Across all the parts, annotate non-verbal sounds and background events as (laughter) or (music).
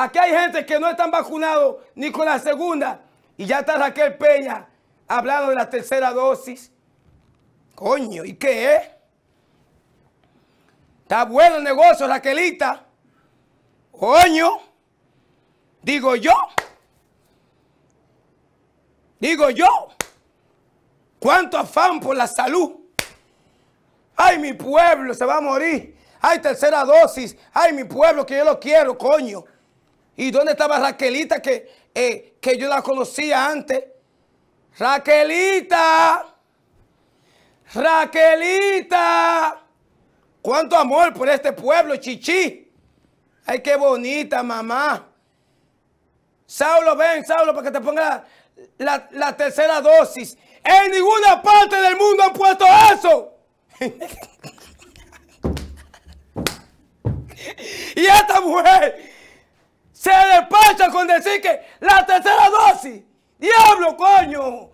Aquí hay gente que no están vacunados ni con la segunda. Y ya está Raquel Peña hablando de la tercera dosis. Coño, ¿y qué es? Eh? Está bueno el negocio, Raquelita. Coño. Digo yo. Digo yo. Cuánto afán por la salud. Ay, mi pueblo se va a morir. Ay, tercera dosis. Ay, mi pueblo que yo lo quiero, coño. ¿Y dónde estaba Raquelita que, eh, que yo la conocía antes? Raquelita, Raquelita, cuánto amor por este pueblo, chichi. Ay, qué bonita mamá. Saulo, ven, Saulo, para que te ponga la, la tercera dosis. En ninguna parte del mundo han puesto eso. (laughs) y esta mujer se despachan con decir que la tercera dosis. ¡Diablo, coño!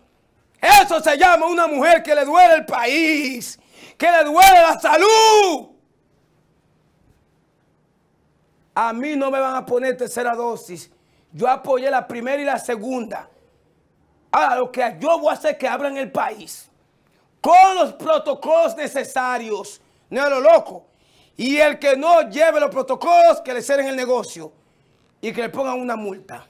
Eso se llama una mujer que le duele el país, que le duele la salud. A mí no me van a poner tercera dosis. Yo apoyé la primera y la segunda. Ahora, lo que yo voy a hacer es que abran el país con los protocolos necesarios. No es lo loco. Y el que no lleve los protocolos, que le cierren el negocio y que le pongan una multa.